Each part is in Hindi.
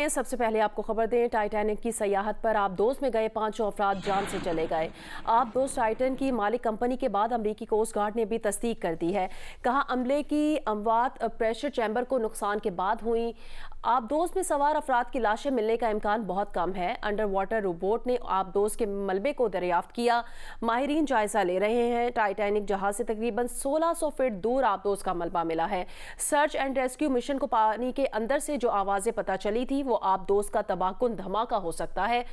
सबसे पहले आपको खबर दें टाइटैनिक की सयाहत पर आप दोस्त में गए पांचों अफराद जान से चले गए आप दोस्त टाइटन की मालिक कंपनी के बाद अमरीकी कोस्ट गार्ड ने भी तस्दीक कर दी है कहा अमले की अमवात प्रेशर चैम्बर को नुकसान के बाद हुई आबदोज में सवार अफराद की लाशें मिलने का इम्कान बहुत कम है अंडर वाटर रोबोट ने आबदोज के मलबे को दरियाफ्त किया माहरीन जायजा ले रहे हैं टाइटैनिक जहाज से तकरीबन 1600 फीट दूर आबदोज का मलबा मिला है सर्च एंड रेस्क्यू मिशन को पानी के अंदर से जो आवाज़ें पता चली थी वो आबदोज का तबाहकुन धमाका हो सकता है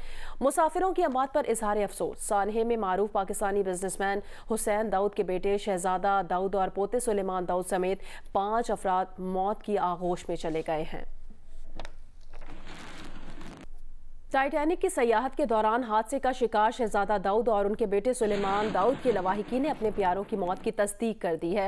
मुसाफिरों की अमात पर इजहार अफसोस सानहे में मारूफ पाकिस्तानी बिजनेसमैन हुसैन दाऊद के बेटे शहजादा दाऊद और पोते सलेमान दाऊद समेत पाँच अफराद मौत की आगोश में चले गए हैं टाइटैनिक की सयाहत के दौरान हादसे का शिकार शहजादा दाऊद और उनके बेटे सुलेमान दाऊद के लवाहिकी ने अपने प्यारों की मौत की तस्दीक कर दी है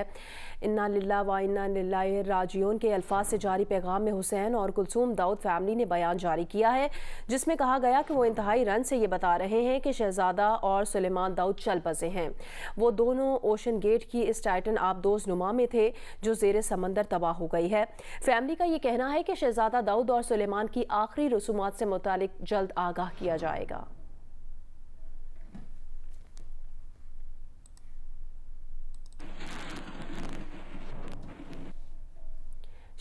इन्ना लिल्ला व इन्ना लिल्ला राजियोन के अल्फाज से जारी पैगाम में हुसैन और कुलसूम दाऊद फैमिली ने बयान जारी किया है जिसमें कहा गया कि वो इंतहाई रन से ये बता रहे हैं कि शहजादा और सुलेमान दाऊद चल बसे हैं वो दोनों ओशन गेट की इस टाइटन आबदोज नुमा में थे जो जेर समंदर तबाह हो गई है फैमिली का ये कहना है कि शहजादा दाऊद और सुलेमान की आखिरी रसूमात से मुतल जल्द आगाह किया जाएगा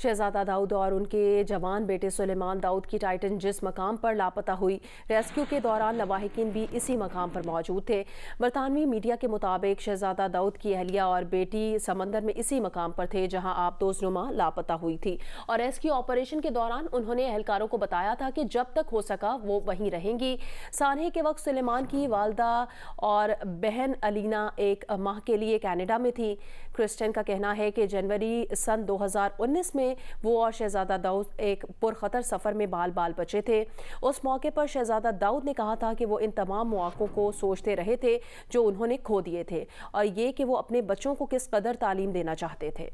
शहजादा दाऊद और उनके जवान बेटे सुलेमान दाऊद की टाइटन जिस मकाम पर लापता हुई रेस्क्यू के दौरान लवाहिकीन भी इसी मकाम पर मौजूद थे बरतानवी मीडिया के मुताबिक शहजादा दाऊद की अहलिया और बेटी समंदर में इसी मकाम पर थे जहां आप दोजनुमा लापता हुई थी और रेस्क्यू ऑपरेशन के दौरान उन्होंने एहलकारों को बताया था कि जब तक हो सका वो वहीं रहेंगी सानहे के वक्त सुलेमान की वालदा और बहन अलीना एक माह के लिए कैनेडा में थी क्रिस्टन का कहना है कि जनवरी सन 2019 में वो और शहजादा दाऊद एक पुरखतर सफ़र में बाल बाल बचे थे उस मौके पर शहजादा दाऊद ने कहा था कि वो इन तमाम मौक़ों को सोचते रहे थे जो उन्होंने खो दिए थे और ये कि वो अपने बच्चों को किस कदर तालीम देना चाहते थे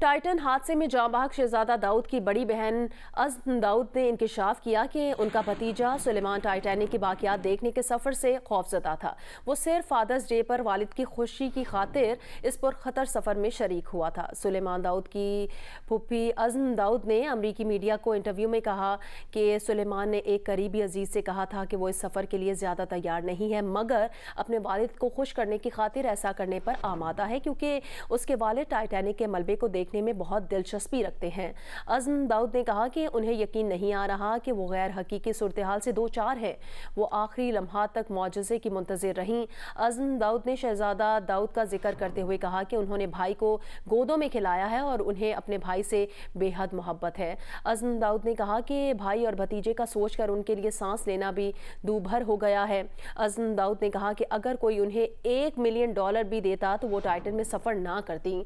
टाइटन हादसे में जांबाग शहजादा दाऊद की बड़ी बहन अजम दाऊद ने इंकशाफ किया कि उनका भतीजा सुलेमान टाइटैनिक की बाकियात देखने के सफ़र से खौफजदा था वो सिर्फ फादर्स डे पर वालिद की खुशी की खातिर इस पुरखतर सफ़र में शरीक हुआ था सुलेमान दाऊद की पुप्पी अजम दाऊद ने अमरीकी मीडिया को इंटरव्यू में कहा कि सलेमान ने एक करीबी अजीज़ से कहा था कि वो इस सफ़र के लिए ज़्यादा तैयार नहीं है मगर अपने वालद को खुश करने की खातिर ऐसा करने पर आमादा है क्योंकि उसके वालद टाइटैनिक के मलबे को देखने देखने में बहुत दिलचस्पी रखते हैं अज़म दाऊद ने कहा कि उन्हें यकीन नहीं आ रहा कि वो गैर हकीकी सूरत हाल से दो चार है वो आखिरी लम्हा तक मुआजे की मुंतजर रहीं अज़म दाऊद ने शहजादा दाऊद का जिक्र करते हुए कहा कि उन्होंने भाई को गोदों में खिलाया है और उन्हें अपने भाई से बेहद मोहब्बत है अज़म दाऊद ने कहा कि भाई और भतीजे का सोच कर उनके लिए सांस लेना भी दूभर हो गया है अज़म दाऊद ने कहा कि अगर कोई उन्हें एक मिलियन डॉलर भी देता तो वो टाइटन में सफ़र ना करती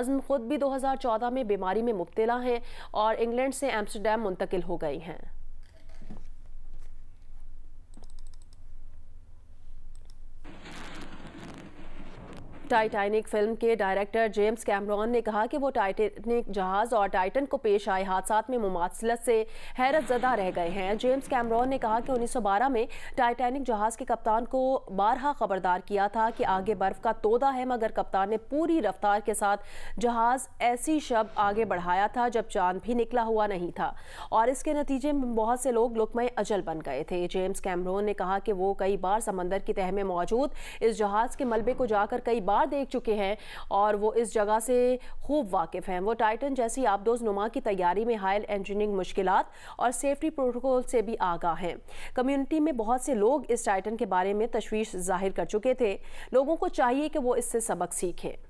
अज़म खुद भी दो 2014 में बीमारी में मुबतला हैं और इंग्लैंड से एम्स्टरडेम मुंतकिल हो गई हैं टाइटैनिक फिल्म के डायरेक्टर जेम्स कैमरॉन ने कहा कि वो टाइटैनिक जहाज और टाइटन को पेश आए हादसा में मुमासलत से हैरत ज़दा रह गए हैं जेम्स कैमरॉन ने कहा कि 1912 में टाइटैनिक जहाज के कप्तान को बारहा खबरदार किया था कि आगे बर्फ का तोदा है मगर कप्तान ने पूरी रफ्तार के साथ जहाज ऐसी शब आगे बढ़ाया था जब चांद भी निकला हुआ नहीं था और इसके नतीजे में बहुत से लोग लुकमय अजल बन गए थे जेम्स कैमरॉन ने कहा कि वो कई बार समंदर की तह में मौजूद इस जहाज के मलबे को जाकर कई बार बार देख चुके हैं और वो इस जगह से खूब वाकिफ हैं वो टाइटन जैसी आबदोज नुमा की तैयारी में हायल इंजीनियरिंग मुश्किल और सेफ्टी प्रोटोकॉल से भी आगा हैं कम्यूनिटी में बहुत से लोग इस टाइटन के बारे में तशवीश जाहिर कर चुके थे लोगों को चाहिए कि वो इससे सबक सीखें